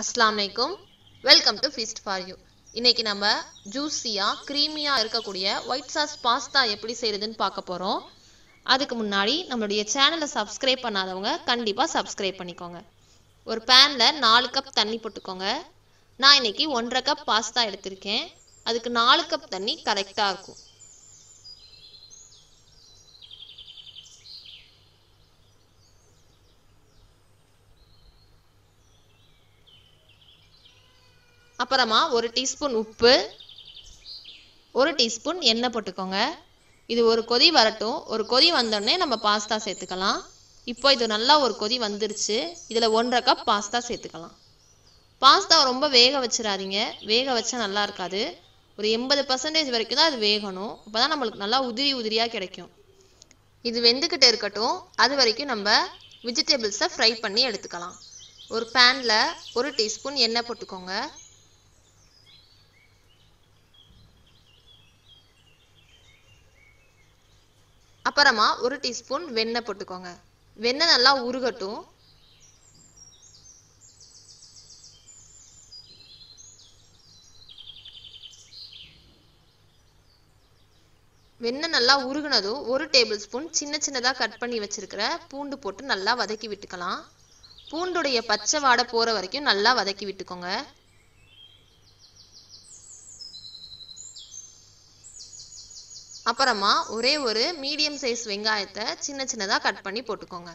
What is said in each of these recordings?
அஸ்லாம் வலைக்கும் welcome to feast for you இன்னைக்கு நம்ம ஜூஸியாக க்ரீமியாக இருக்கக்கூடிய ஒயிட் சாஸ் பாஸ்தா எப்படி செய்கிறதுன்னு பார்க்க போகிறோம் அதுக்கு முன்னாடி நம்மளுடைய சேனலை சப்ஸ்கிரைப் பண்ணாதவங்க கண்டிப்பாக சப்ஸ்கிரைப் பண்ணிக்கோங்க ஒரு பேனில் நாலு கப் தண்ணி போட்டுக்கோங்க நான் இன்னைக்கு ஒன்றரை கப் பாஸ்தா எடுத்திருக்கேன் அதுக்கு நாலு கப் தண்ணி கரெக்டாக இருக்கும் அப்புறமா ஒரு டீஸ்பூன் உப்பு ஒரு டீஸ்பூன் எண்ணெய் போட்டுக்கோங்க இது ஒரு கொதி வரட்டும் ஒரு கொதி வந்தோடனே நம்ம பாஸ்தா சேர்த்துக்கலாம் இப்போ இது நல்லா ஒரு கொதி வந்துருச்சு இதில் ஒன்றரை கப் பாஸ்தா சேர்த்துக்கலாம் பாஸ்தா ரொம்ப வேக வச்சிடாதீங்க வேக வச்சா நல்லா இருக்காது ஒரு எண்பது பர்சன்டேஜ் வரைக்கும் தான் அது வேகணும் அப்போ தான் நம்மளுக்கு நல்லா உதிரி உதிரியாக கிடைக்கும் இது வெந்துக்கிட்டே இருக்கட்டும் அது வரைக்கும் நம்ம வெஜிடபிள்ஸை ஃப்ரை பண்ணி எடுத்துக்கலாம் ஒரு பேனில் ஒரு டீஸ்பூன் எண்ணெய் போட்டுக்கோங்க அப்புறமா ஒரு டீஸ்பூன் வெண்ணெய் போட்டுக்கோங்க வெண்ணெய் நல்லா உருகட்டும் வெண்ணெய் நல்லா உருகுனதும் ஒரு டேபிள் ஸ்பூன் சின்ன சின்னதாக கட் பண்ணி வச்சிருக்கிற பூண்டு போட்டு நல்லா வதக்கி விட்டுக்கலாம் பூண்டுடைய பச்சை வாடை போகிற வரைக்கும் நல்லா வதக்கி விட்டுக்கோங்க அப்புறமா ஒரே ஒரு மீடியம் சைஸ் வெங்காயத்தை சின்ன சின்னதாக கட் பண்ணி போட்டுக்கோங்க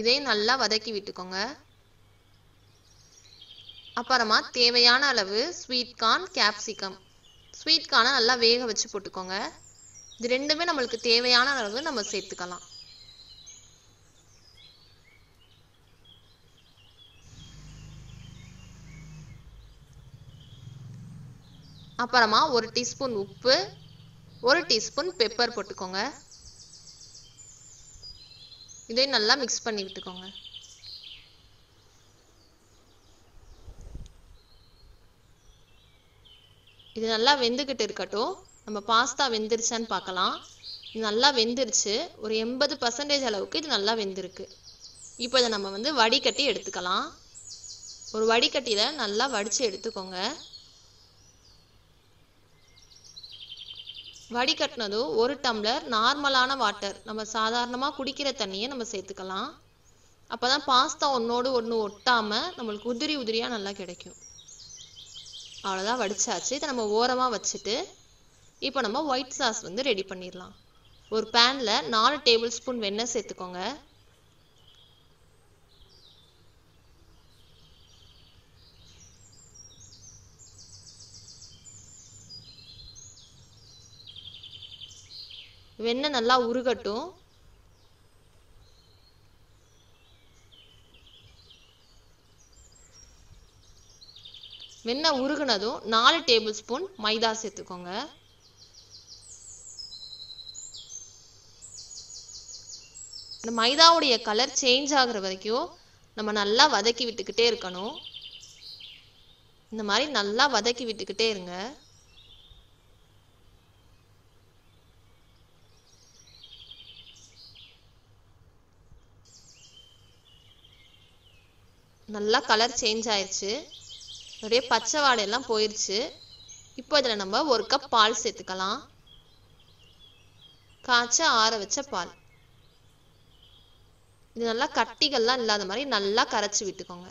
இதையும் நல்லா வதக்கி விட்டுக்கோங்க அப்புறமா தேவையான அளவு ஸ்வீட் கார்ன் கேப்சிகம் ஸ்வீட் நல்லா வேக வச்சு போட்டுக்கோங்க இது ரெண்டுமே நம்மளுக்கு தேவையான அளவு நம்ம சேர்த்துக்கலாம் அப்புறமா ஒரு டீஸ்பூன் உப்பு ஒரு டீஸ்பூன் பெப்பர் போட்டுக்கோங்க இதையும் நல்லா மிக்ஸ் பண்ணி விட்டுக்கோங்க இது நல்லா வெந்துக்கிட்டு இருக்கட்டும் நம்ம பாஸ்தா வெந்துருச்சான்னு பார்க்கலாம் இது நல்லா வெந்துருச்சு ஒரு எண்பது பர்சன்டேஜ் அளவுக்கு இது நல்லா வெந்திருக்கு இப்போ இதை நம்ம வந்து வடிகட்டி எடுத்துக்கலாம் ஒரு வடிகட்டியில் நல்லா வடித்து எடுத்துக்கோங்க வடிகட்டினதும் ஒரு டம்ளர் நார்மலான வாட்டர் நம்ம சாதாரணமாக குடிக்கிற தண்ணியை நம்ம சேர்த்துக்கலாம் அப்போ தான் பாஸ்தா ஒன்றோடு ஒன்று ஒட்டாமல் நம்மளுக்கு உதிரி உதிரியாக நல்லா கிடைக்கும் அவ்வளோதான் வடித்தாச்சு இதை நம்ம ஓரமாக வச்சுட்டு இப்போ நம்ம ஒயிட் சாஸ் வந்து ரெடி பண்ணிடலாம் ஒரு பேனில் நாலு டேபிள் ஸ்பூன் வெண்ணெய் சேர்த்துக்கோங்க வெண்ணெய் நல்லா உருகட்டும் வெண்ணெய் உருகுனதும் நாலு டேபிள் ஸ்பூன் மைதா சேர்த்துக்கோங்க இந்த மைதாவுடைய கலர் சேஞ்ச் ஆகுற வரைக்கும் நம்ம நல்லா வதக்கி விட்டுக்கிட்டே இருக்கணும் இந்த மாதிரி நல்லா வதக்கி விட்டுக்கிட்டே இருங்க நல்லா கலர் சேஞ்ச் ஆயிடுச்சு அப்படியே பச்சை வாடையெல்லாம் போயிடுச்சு இப்போ இதில் நம்ம ஒரு கப் பால் சேர்த்துக்கலாம் காய்ச்ச ஆற வச்ச பால் இது நல்லா கட்டிகள்லாம் இல்லாத மாதிரி நல்லா கரைச்சி விட்டுக்கோங்க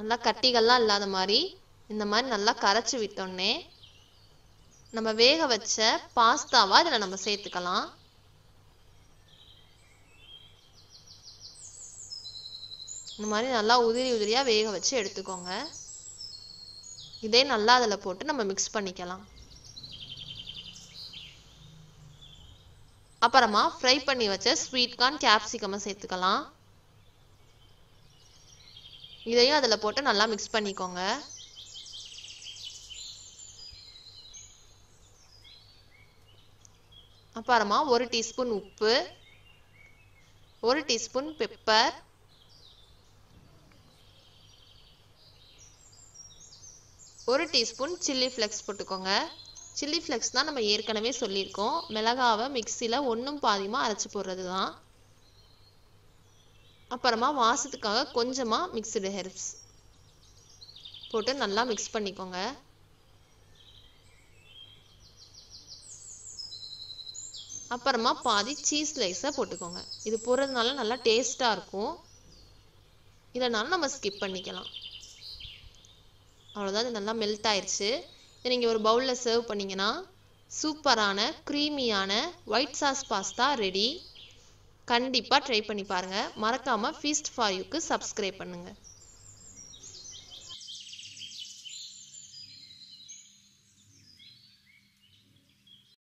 நல்லா கட்டிகள்லாம் இல்லாத மாதிரி இந்த மாதிரி நல்லா கரைச்சி விட்டோன்னே நம்ம வேக வச்ச பாஸ்தாவா இதில் நம்ம சேர்த்துக்கலாம் இந்த மாதிரி நல்லா உதிரி உதிரியாக வேக வச்சு எடுத்துக்கோங்க இதே நல்லா அதில் போட்டு நம்ம மிக்ஸ் பண்ணிக்கலாம் அப்புறமா ஃப்ரை பண்ணி வச்ச ஸ்வீட் கார்ன் கேப்சிகமை சேர்த்துக்கலாம் இதையும் அதில் போட்டு நல்லா மிக்ஸ் பண்ணிக்கோங்க அப்புறமா ஒரு டீஸ்பூன் உப்பு ஒரு டீஸ்பூன் பெப்பர் ஒரு டீஸ்பூன் சில்லி ஃப்ளெக்ஸ் போட்டுக்கோங்க சில்லி ஃப்ளெக்ஸ் தான் நம்ம ஏற்கனவே சொல்லியிருக்கோம் மிளகாவை மிக்சியில் ஒன்றும் பாதியமாக அரைச்சி போடுறது தான் அப்புறமா வாசத்துக்காக கொஞ்சமாக மிக்சடு ஹெர்ப்ஸ் போட்டு நல்லா மிக்ஸ் பண்ணிக்கோங்க அப்புறமா பாதி சீஸ் ஸ்லைஸை போட்டுக்கோங்க இது போடுறதுனால நல்லா டேஸ்ட்டாக இருக்கும் இதனால நம்ம ஸ்கிப் பண்ணிக்கலாம் அவ்வளோதான் இது நல்லா மெல்ட் ஆயிடுச்சு இதை நீங்கள் ஒரு பவுலில் சர்வ் பண்ணிங்கன்னா சூப்பரான க்ரீமியான ஒயிட் சாஸ் பாஸ்தா ரெடி கண்டிப்பாக ட்ரை பண்ணி பாருங்கள் மறக்காமல் ஃபீஸ்ட் ஃபார் யூக்கு சப்ஸ்கிரைப் பண்ணுங்கள்